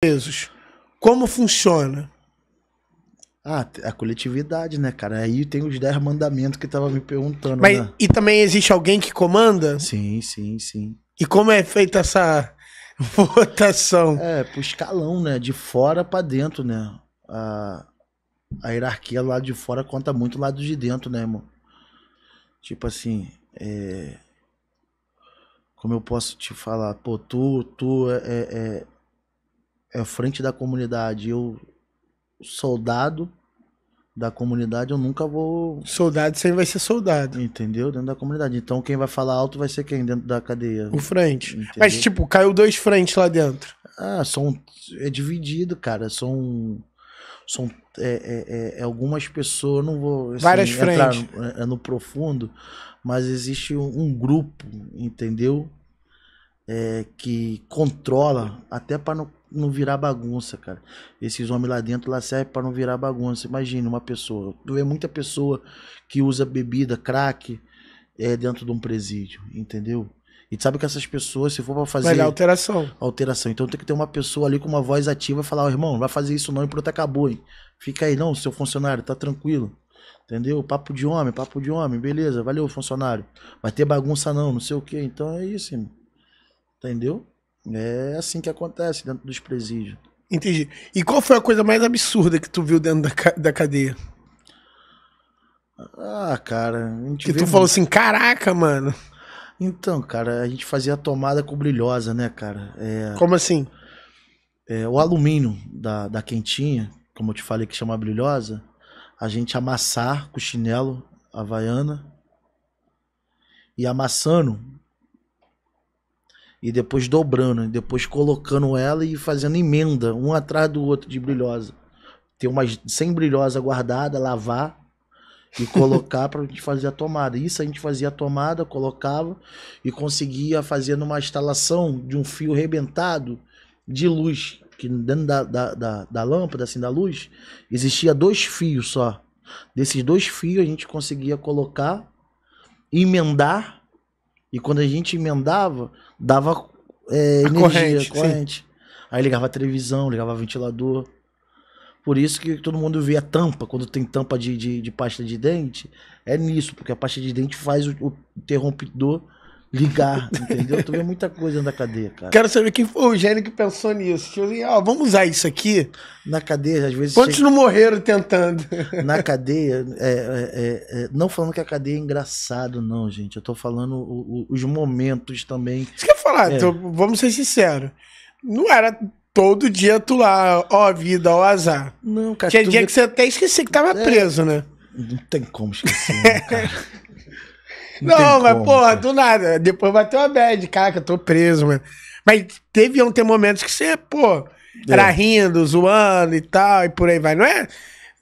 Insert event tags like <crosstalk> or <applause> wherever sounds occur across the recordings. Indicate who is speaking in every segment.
Speaker 1: presos. Como funciona?
Speaker 2: Ah, a coletividade, né, cara? Aí tem os 10 mandamentos que tava me perguntando. Mas, né? E também existe
Speaker 1: alguém que comanda?
Speaker 2: Sim, sim, sim. E como é feita essa <laughs> votação? É, pro escalão, né? De fora para dentro, né? A, a hierarquia lá de fora conta muito lado de dentro, né, irmão? Tipo assim, é... como eu posso te falar? Pô, tu, tu é, é é frente da comunidade. Eu, soldado da comunidade, eu nunca vou. Soldado sempre vai ser soldado. Entendeu? Dentro da comunidade. Então quem vai falar alto vai ser quem? Dentro da cadeia. O frente. Entendeu? Mas, tipo, caiu dois frentes lá dentro. Ah, são. É dividido, cara. São. São é, é, é, é algumas pessoas, não vou assim, Várias frentes. No, é, é, no profundo, mas existe um, um grupo, entendeu? É, que controla, até para não não virar bagunça, cara. Esses homens lá dentro lá servem para não virar bagunça. Imagina uma pessoa. Tu vê muita pessoa que usa bebida, crack, é, dentro de um presídio, entendeu? E sabe que essas pessoas, se for para fazer. Vai dar alteração. Alteração. Então tem que ter uma pessoa ali com uma voz ativa e falar: oh, irmão, não vai fazer isso não, e pronto, acabou, hein? Fica aí, não, seu funcionário, tá tranquilo. Entendeu? Papo de homem, papo de homem, beleza, valeu, funcionário. Vai ter bagunça não, não sei o que. Então é isso, irmão. Entendeu? É assim que acontece dentro dos presídios. Entendi. E qual foi a coisa mais absurda que tu viu dentro da, da cadeia? Ah, cara. Que tu muito. falou assim, caraca, mano. Então, cara, a gente fazia a tomada com brilhosa, né, cara? É, como assim? É, o alumínio da, da quentinha, como eu te falei que chama brilhosa, a gente amassar com chinelo havaiana e amassando e depois dobrando, e depois colocando ela e fazendo emenda, um atrás do outro de brilhosa. Ter umas 100 brilhosa guardada, lavar e colocar para a gente fazer a tomada. Isso a gente fazia a tomada, colocava e conseguia fazer numa instalação de um fio rebentado de luz, que dentro da, da, da, da lâmpada, assim, da luz, existia dois fios só. Desses dois fios a gente conseguia colocar, emendar e quando a gente emendava, dava é, energia, corrente. corrente. Aí ligava a televisão, ligava ventilador. Por isso que todo mundo vê a tampa, quando tem tampa de, de, de pasta de dente, é nisso, porque a pasta de dente faz o, o interrompidor ligar, entendeu? Tu vê muita coisa na cadeia, cara. Quero
Speaker 1: saber quem foi o gênio que pensou nisso. Tipo assim, ó, vamos usar isso aqui. Na cadeia, às vezes. Quantos chega... não morreram
Speaker 2: tentando? <laughs> Na cadeia, é, é, é, é, não falando que a cadeia é engraçado, não, gente. Eu tô falando o, o, os momentos também. Isso que eu ia falar, então, vamos ser sinceros. Não era todo dia
Speaker 1: tu lá, ó vida, ó azar. Não, cara. Tinha dia que você até esqueci que tava é. preso, né? Não tem como esquecer, né, cara. <laughs> Não, não mas como, porra, do nada. Depois bateu uma bad, que eu tô preso, mano. Mas teve ontem momentos que você, pô, é. era rindo, zoando e tal, e por aí vai, não é?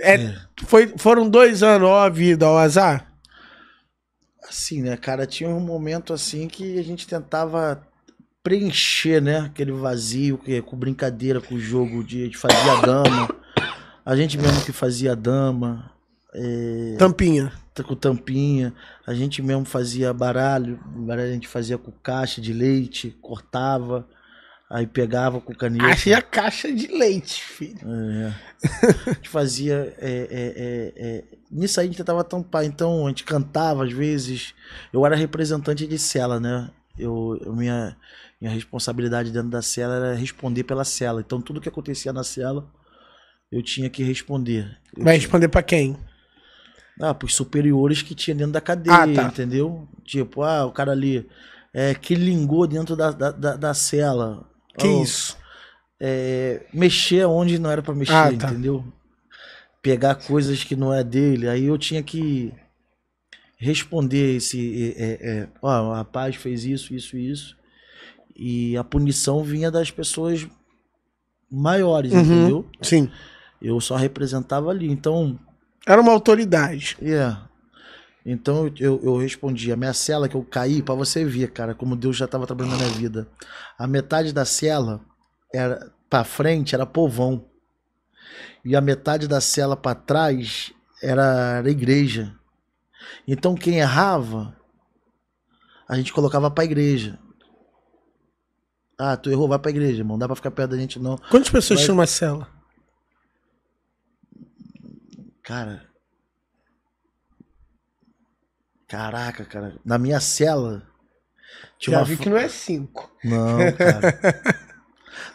Speaker 1: é, é. Foi, foram dois anos,
Speaker 2: ó, a vida, ao azar? Assim, né, cara? Tinha um momento assim que a gente tentava preencher, né? Aquele vazio que, com brincadeira, com o jogo de, de fazer a dama. A gente mesmo que fazia a dama. É... Tampinha. Tá com tampinha, a gente mesmo fazia baralho, baralho a gente fazia com caixa de leite, cortava, aí pegava com caneta. Achei a caixa de leite, filho. É. <laughs> A gente fazia. É é, é, é, Nisso aí a gente tentava tampar, então a gente cantava às vezes. Eu era representante de cela, né? Eu, eu minha, minha responsabilidade dentro da cela era responder pela cela. Então tudo que acontecia na cela eu tinha que responder. Eu Vai tinha... responder para quem? Ah, pros superiores que tinha dentro da cadeia, ah, tá. entendeu? Tipo, ah, o cara ali é, que lingou dentro da, da, da, da cela. Que oh, isso? É, mexer onde não era para mexer, ah, tá. entendeu? Pegar coisas que não é dele. Aí eu tinha que responder esse. É, é, ó, o rapaz fez isso, isso, isso. E a punição vinha das pessoas maiores, uhum, entendeu? Sim. Eu só representava ali. Então, era uma autoridade. Yeah. Então eu, eu respondi, a minha cela que eu caí, para você ver, cara, como Deus já estava trabalhando na minha vida. A metade da cela era para frente era povão. E a metade da cela para trás era, era igreja. Então quem errava, a gente colocava para igreja. Ah, tu errou, vai pra igreja, irmão. Não dá pra ficar perto da gente, não. Quantas pessoas vai... tinham uma cela? Cara. Caraca, cara. Na minha cela. Tinha Já vi que não é cinco. Não, <laughs> cara.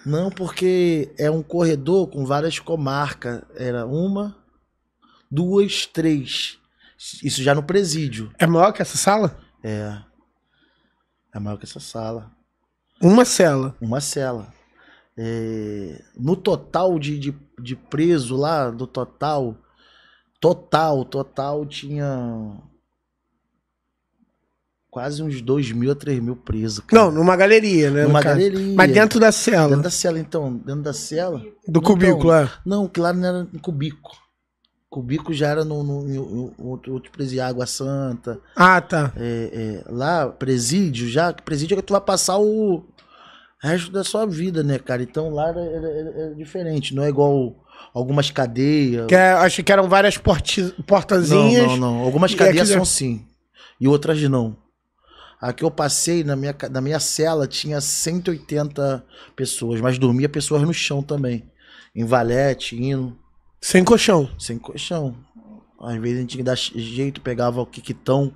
Speaker 2: não, porque é um corredor com várias comarcas. Era uma, duas, três. Isso já no presídio. É maior que essa sala? É. É maior que essa sala. Uma cela? Uma cela. É... No total de, de, de preso lá, do total, Total, total tinha quase uns 2 mil a 3 mil presos. Cara. Não, numa galeria, né? Numa galeria. Mas dentro da cela. Dentro da cela, então. Dentro da cela.
Speaker 1: Do cubículo, então, é?
Speaker 2: Não, que lá não era em cubículo. Cubico já era no, no, no, no outro presídio, Água Santa. Ah, tá. É, é, lá, presídio já, presídio é que tu vai passar o resto da sua vida, né, cara? Então lá era, era, era diferente, não é igual algumas cadeias. Que é, acho que eram várias porti, portazinhas. Não, não, não. Algumas cadeias são sim. E outras não. A que eu passei na minha, na minha cela tinha 180 pessoas, mas dormia pessoas no chão também. Em valete, hino. Sem colchão? Sem colchão. Às vezes a gente tinha que dar jeito, pegava o quiquitão.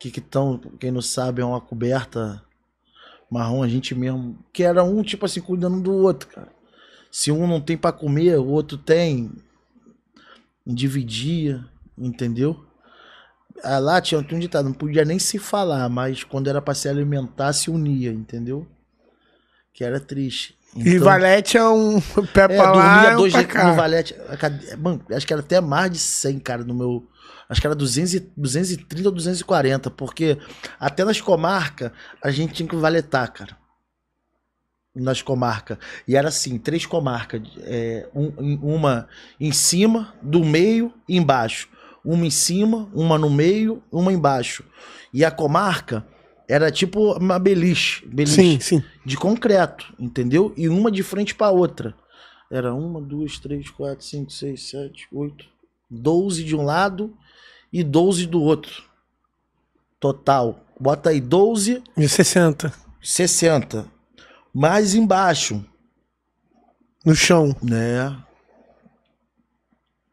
Speaker 2: Quiquitão, quem não sabe, é uma coberta marrom, a gente mesmo. Que era um, tipo assim, cuidando do outro, cara. Se um não tem para comer, o outro tem. Dividia, entendeu? lá tinha um ditado, não podia nem se falar, mas quando era para se alimentar, se unia, entendeu? Que era triste. Então, e Valete
Speaker 1: é um <laughs> pé é, pra lá, dormia dois é um no Valete.
Speaker 2: Mano, acho que era até mais de 100, cara, no meu... Acho que era 200, 230 ou 240, porque até nas comarcas a gente tinha que valetar, cara nas comarcas. E era assim, três comarcas. É, um, uma em cima, do meio e embaixo. Uma em cima, uma no meio, uma embaixo. E a comarca era tipo uma beliche, beliche sim, sim. de concreto, entendeu? E uma de frente para outra. Era uma, duas, três, quatro, cinco, seis, sete, oito. Doze de um lado e doze do outro. Total. Bota aí 12. E 60. 60 mais embaixo. No chão. Né?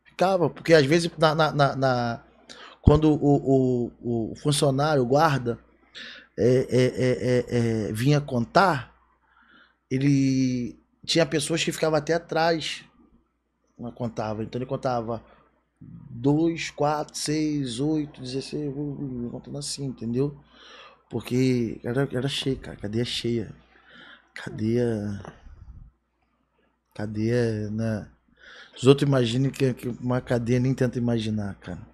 Speaker 2: Ficava, porque às vezes na, na, na, na quando o, o, o, funcionário, o guarda, é, é, é, vinha contar, ele tinha pessoas que ficavam até atrás. Não contava. Então ele contava 2, 4, 6, 8, 16, contando assim, entendeu? Porque era, era cheio, cara, cadeia cheia. Cadê cadeia Cadê, né? Os outros imaginem que, que uma cadeia nem tenta imaginar, cara.